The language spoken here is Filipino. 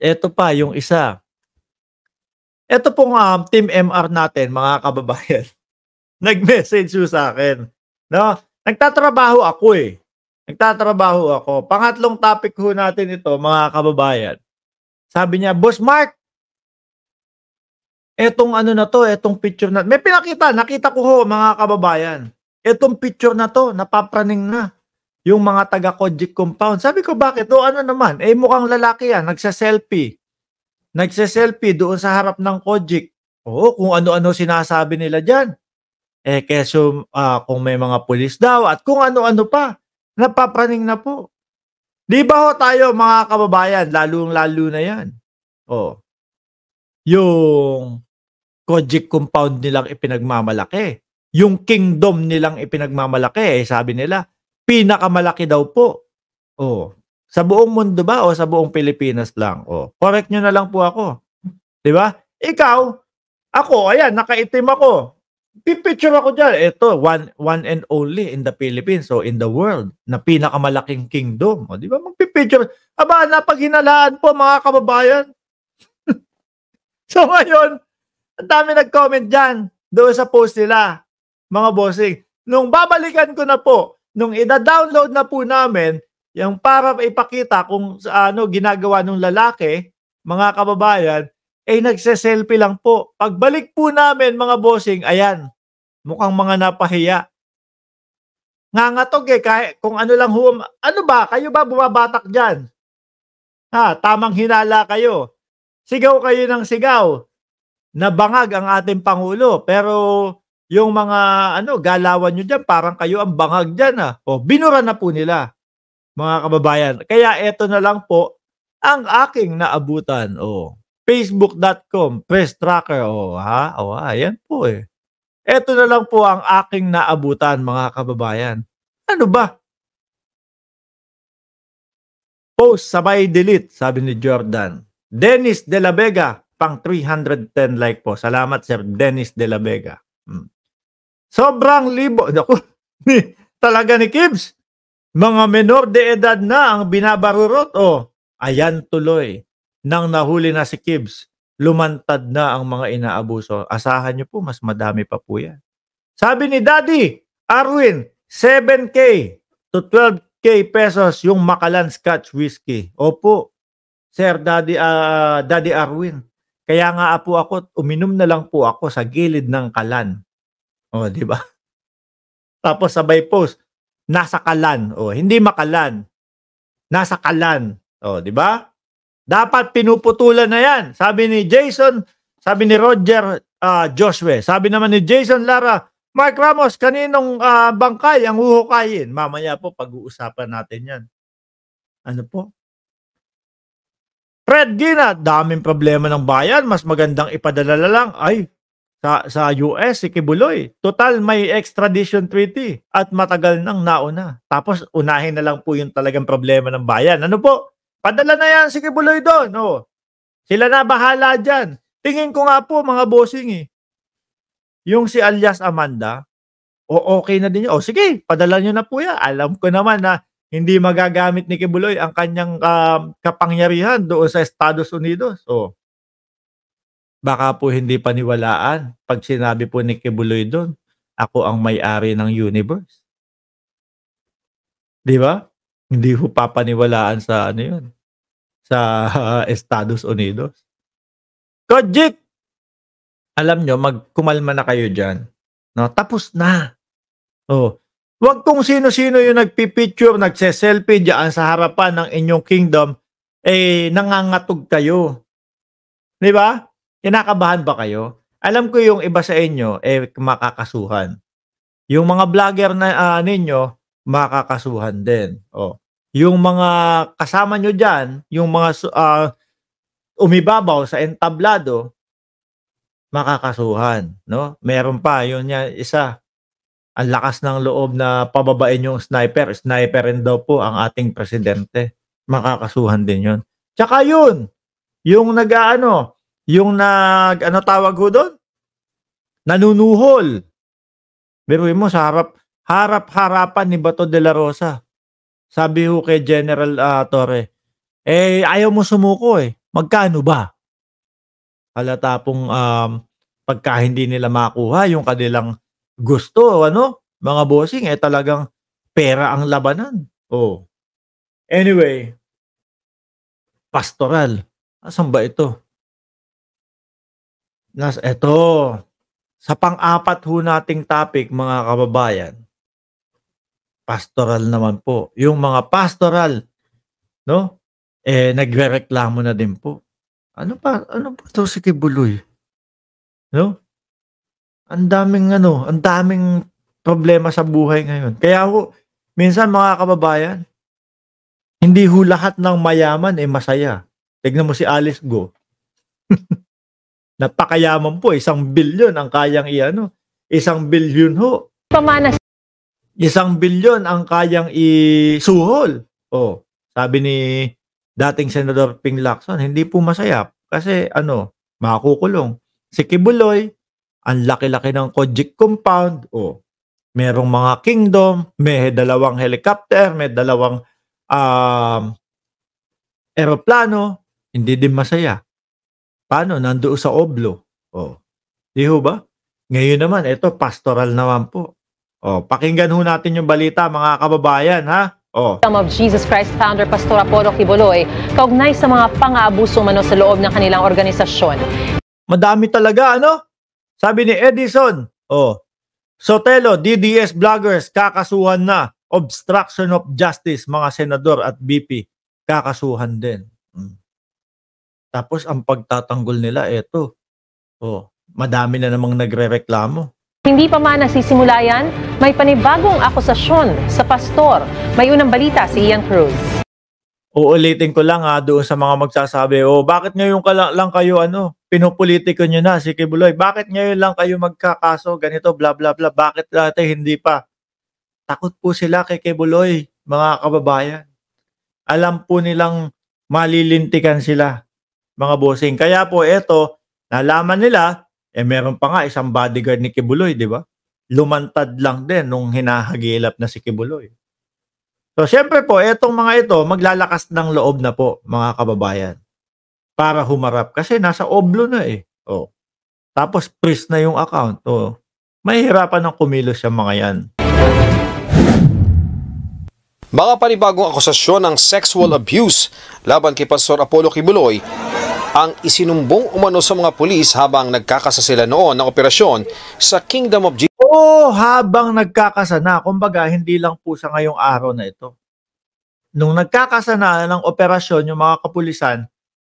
Ito pa yung isa. Ito pong um, team MR natin, mga kababayan. Nag-message sa akin. No? Nagtatrabaho ako eh. Nagtatrabaho ako. Pangatlong topic ho natin ito, mga kababayan. Sabi niya, Boss Mark, etong ano na to, etong picture na, may pinakita, nakita ko ho, mga kababayan. Etong picture na to, napapraning na yung mga taga Kojic compound. Sabi ko, bakit? O ano naman? Eh, mukhang lalaki yan. Nagsa-selfie. Nagsa-selfie doon sa harap ng Kojic. Oo, kung ano-ano sinasabi nila dyan. Eh, keso uh, kung may mga pulis daw at kung ano-ano pa. Napapraning na po. Di ba ho tayo mga kababayan, lalong-lalo na yan. Oh. Yung Kojic compound nilang ipinagmamalaki. Yung kingdom nilang ipinagmamalaki, eh, sabi nila, Pinakamalaki daw po. Oh. Sa buong mundo ba o sa buong Pilipinas lang? Oh. Correct nyo na lang po ako. 'Di ba? Ikaw, ako, ayan, nakaitim ako. Pipicture ako diyan. Ito, one, one and only in the Philippines, so in the world, na pinakamalaking kingdom. O, di ba? Magpipicture. Aba, napaghinalaan po mga kababayan. so ngayon, ang dami nag-comment diyan doon sa post nila, mga bossing. Nung babalikan ko na po nung ida-download na po namin, yung para ipakita kung ano ginagawa ng lalaki, mga kababayan, ay eh, nagse-selfie lang po. Pagbalik po namin mga bossing, ayan, mukhang mga napahiya. Ngangatog eh, kahit kung ano lang hum... Ano ba? Kayo ba bumabatak dyan? Ha, tamang hinala kayo. Sigaw kayo ng sigaw. Nabangag ang ating Pangulo. Pero yung mga ano galawan nyo diyan parang kayo ang bangag diyan ah. Oh, binura na po nila mga kababayan. Kaya eto na lang po ang aking naabutan. Oh, facebook.com press tracker Oh, ha o ayan po eh. Eto na lang po ang aking naabutan mga kababayan. Ano ba? Post sabay delete sabi ni Jordan. Dennis De La Vega pang 310 like po. Salamat Sir Dennis De La Vega. Mm. Sobrang libo. Naku, talaga ni Kibs. Mga menor de edad na ang binabarurot. O, oh, ayan tuloy. Nang nahuli na si Kibs, lumantad na ang mga inaabuso. Asahan niyo po, mas madami pa po yan. Sabi ni Daddy, Arwin, 7K to 12K pesos yung Macallan Scotch Whiskey. Opo, Sir Daddy, uh, Daddy Arwin. Kaya nga po ako, uminom na lang po ako sa gilid ng kalan Oh, di ba? Tapos sabay post, nasa kalan. Oh, hindi makalan. Nasa kalan. Oh, di ba? Dapat pinuputulan na 'yan. Sabi ni Jason, sabi ni Roger uh, Joshua, sabi naman ni Jason Lara, Mark Ramos, kaninong uh, bangkay ang huhukayin? Mamaya po pag-uusapan natin 'yan. Ano po? Fred Gina, daming problema ng bayan, mas magandang ipadala lang. Ay, sa, sa US, si Kibuloy. Total, may extradition treaty at matagal nang nauna. Tapos, unahin na lang po yung talagang problema ng bayan. Ano po? Padala na yan si Kibuloy doon. Oh. Sila na bahala dyan. Tingin ko nga po, mga bossing eh. Yung si alias Amanda, o okay na din yun. O sige, padala nyo na po yan. Alam ko naman na hindi magagamit ni Kibuloy ang kanyang um, kapangyarihan doon sa Estados Unidos. Oh baka po hindi paniwalaan pag sinabi po ni Kebuloy doon, ako ang may-ari ng universe. Di ba? Hindi po papaniwalaan sa ano yun, sa uh, Estados Unidos. Kajik! Alam nyo, magkumalma na kayo dyan. No? Tapos na. Oh, Huwag kung sino-sino yung nagpipicture, nagse-selfie dyan sa harapan ng inyong kingdom, eh nangangatog kayo. Di ba? Kinakabahan ba kayo? Alam ko yung iba sa inyo, eh, makakasuhan. Yung mga vlogger na uh, ninyo, makakasuhan din. Oh. Yung mga kasama nyo dyan, yung mga uh, umibabaw sa entablado, makakasuhan. No? Meron pa, yun yan, isa. Ang lakas ng loob na pababain yung sniper. Sniper rin daw po ang ating presidente. Makakasuhan din yun. Tsaka yun, yung nag-ano, yung nag, ano tawag ko doon? Nanunuhol. pero mo sa harap, harap-harapan ni Bato de la Rosa. Sabi ho kay General uh, Torre, eh ayaw mo sumuko eh. Magkano ba? Halata pong um, pagka hindi nila makuha yung kanilang gusto, ano? Mga bossing, eh talagang pera ang labanan. Oh. Anyway, pastoral. Asan ba ito? Nas, eto, sa pang-apat ho nating topic mga kababayan, pastoral naman po. Yung mga pastoral, no? Eh, nagrereklamo na din po. Ano pa, ano pa to si Kibuloy? No? Ang daming ano, ang daming problema sa buhay ngayon. Kaya ho, minsan mga kababayan, hindi ho lahat ng mayaman ay eh, masaya. Tignan mo si Alice Go. Napakayaman po, isang bilyon ang kayang iano. Isang bilyon ho. Pamanas. Isang bilyon ang kayang isuhol. Oh, sabi ni dating Senador Ping Lacson, hindi po masaya kasi ano, makukulong. Si Kibuloy, ang laki-laki ng Kojic compound. Oh, merong mga kingdom, may dalawang helicopter, may dalawang um, aeroplano, hindi din masaya. Paano? Nandoon sa oblo. Oh. Di ho ba? Ngayon naman, ito, pastoral naman po. Oh, pakinggan ho natin yung balita, mga kababayan, ha? Oh. Some of Jesus Christ founder Pastor Apollo Kibuloy kaugnay sa mga pang-aabuso mano sa loob ng kanilang organisasyon. Madami talaga, ano? Sabi ni Edison, oh, Sotelo, DDS vloggers, kakasuhan na. Obstruction of justice, mga senador at BP, kakasuhan din. Tapos ang pagtatanggol nila, eto. Oh, madami na namang nagrereklamo. Hindi pa man nasisimula yan, may panibagong akusasyon sa pastor. May unang balita si Ian Cruz. Uulitin ko lang ha ah, doon sa mga magsasabi, oh bakit ngayon ka lang, kayo ano, pinopolitiko nyo na si Kibuloy, bakit ngayon lang kayo magkakaso, ganito, bla bla bla, bakit dati hindi pa? Takot po sila kay Kibuloy, mga kababayan. Alam po nilang malilintikan sila mga bossing. Kaya po ito, nalaman nila, eh meron pa nga isang bodyguard ni Kibuloy, di ba? Lumantad lang din nung hinahagilap na si Kibuloy. So siyempre po, etong mga ito, maglalakas ng loob na po, mga kababayan, para humarap. Kasi nasa oblo na eh. Oh. Tapos freeze na yung account. Oh. Mahihirapan ng kumilos yung mga yan. Mga panibagong akusasyon ng sexual abuse laban kay Pastor Apollo Kibuloy ang isinumbong umano sa mga pulis habang nagkakasa sila noon ng operasyon sa Kingdom of Jesus. oh, habang nagkakasa na, kumbaga hindi lang po sa ngayong araw na ito. Nung nagkakasa na ng operasyon yung mga kapulisan,